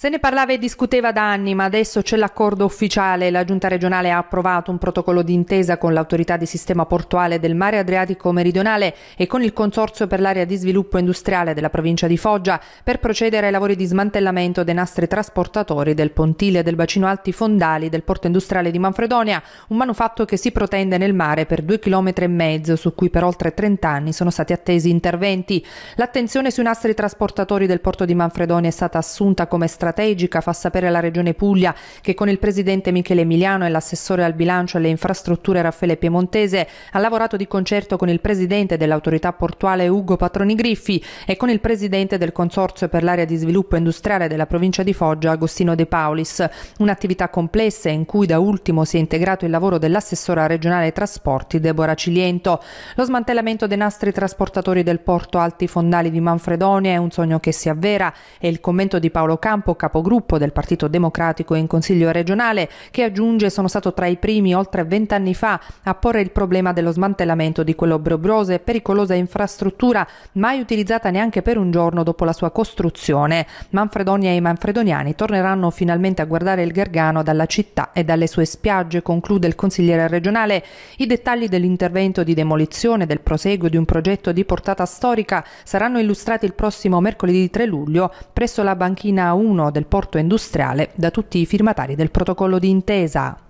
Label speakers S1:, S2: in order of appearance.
S1: Se ne parlava e discuteva da anni, ma adesso c'è l'accordo ufficiale. La Giunta regionale ha approvato un protocollo d'intesa con l'autorità di sistema portuale del mare Adriatico meridionale e con il Consorzio per l'area di sviluppo industriale della provincia di Foggia per procedere ai lavori di smantellamento dei nastri trasportatori del pontile del bacino alti fondali del porto industriale di Manfredonia, un manufatto che si protende nel mare per due chilometri e mezzo, su cui per oltre 30 anni sono stati attesi interventi. L'attenzione sui nastri trasportatori del porto di Manfredonia è stata assunta come strategia strategica, fa sapere la Regione Puglia che con il presidente Michele Emiliano e l'assessore al bilancio e alle infrastrutture Raffaele Piemontese ha lavorato di concerto con il presidente dell'autorità portuale Ugo Patroni Griffi e con il presidente del Consorzio per l'area di sviluppo industriale della provincia di Foggia Agostino De Paulis, un'attività complessa in cui da ultimo si è integrato il lavoro dell'assessora regionale trasporti Deborah Ciliento. Lo smantellamento dei nastri trasportatori del porto Alti Fondali di Manfredonia è un sogno che si avvera e il commento di Paolo Campo capogruppo del Partito Democratico in Consiglio regionale, che aggiunge sono stato tra i primi oltre vent'anni fa a porre il problema dello smantellamento di quell'obbrobriosa e pericolosa infrastruttura mai utilizzata neanche per un giorno dopo la sua costruzione. Manfredonia e i manfredoniani torneranno finalmente a guardare il Gargano dalla città e dalle sue spiagge, conclude il consigliere regionale. I dettagli dell'intervento di demolizione del proseguo di un progetto di portata storica saranno illustrati il prossimo mercoledì 3 luglio presso la banchina 1 del porto industriale da tutti i firmatari del protocollo di intesa.